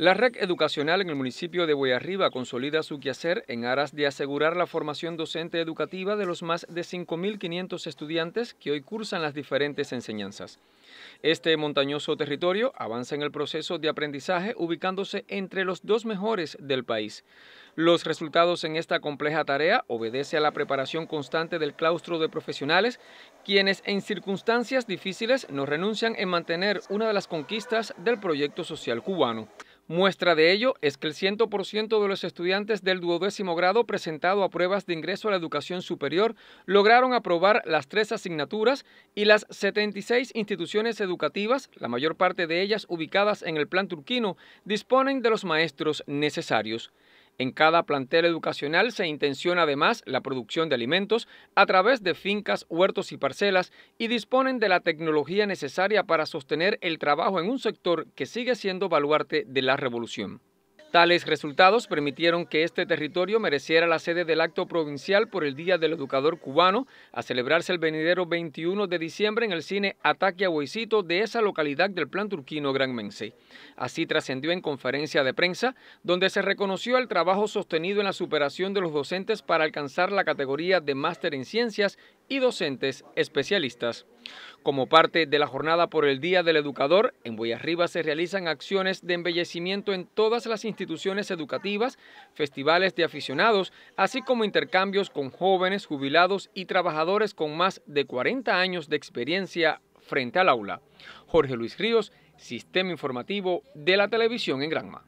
La red educacional en el municipio de Boyarriba consolida su quehacer en aras de asegurar la formación docente educativa de los más de 5.500 estudiantes que hoy cursan las diferentes enseñanzas. Este montañoso territorio avanza en el proceso de aprendizaje ubicándose entre los dos mejores del país. Los resultados en esta compleja tarea obedece a la preparación constante del claustro de profesionales, quienes en circunstancias difíciles no renuncian en mantener una de las conquistas del proyecto social cubano. Muestra de ello es que el 100% de los estudiantes del duodécimo grado presentado a pruebas de ingreso a la educación superior lograron aprobar las tres asignaturas y las 76 instituciones educativas, la mayor parte de ellas ubicadas en el plan turquino, disponen de los maestros necesarios. En cada plantel educacional se intenciona además la producción de alimentos a través de fincas, huertos y parcelas y disponen de la tecnología necesaria para sostener el trabajo en un sector que sigue siendo baluarte de la revolución. Tales resultados permitieron que este territorio mereciera la sede del acto provincial por el Día del Educador Cubano, a celebrarse el venidero 21 de diciembre en el cine Ataque a Huesito de esa localidad del plan turquino Gran Mense. Así trascendió en conferencia de prensa, donde se reconoció el trabajo sostenido en la superación de los docentes para alcanzar la categoría de máster en ciencias y docentes especialistas. Como parte de la jornada por el Día del Educador, en Boyarriba se realizan acciones de embellecimiento en todas las instituciones educativas, festivales de aficionados, así como intercambios con jóvenes, jubilados y trabajadores con más de 40 años de experiencia frente al aula. Jorge Luis Ríos, Sistema Informativo de la Televisión en Granma.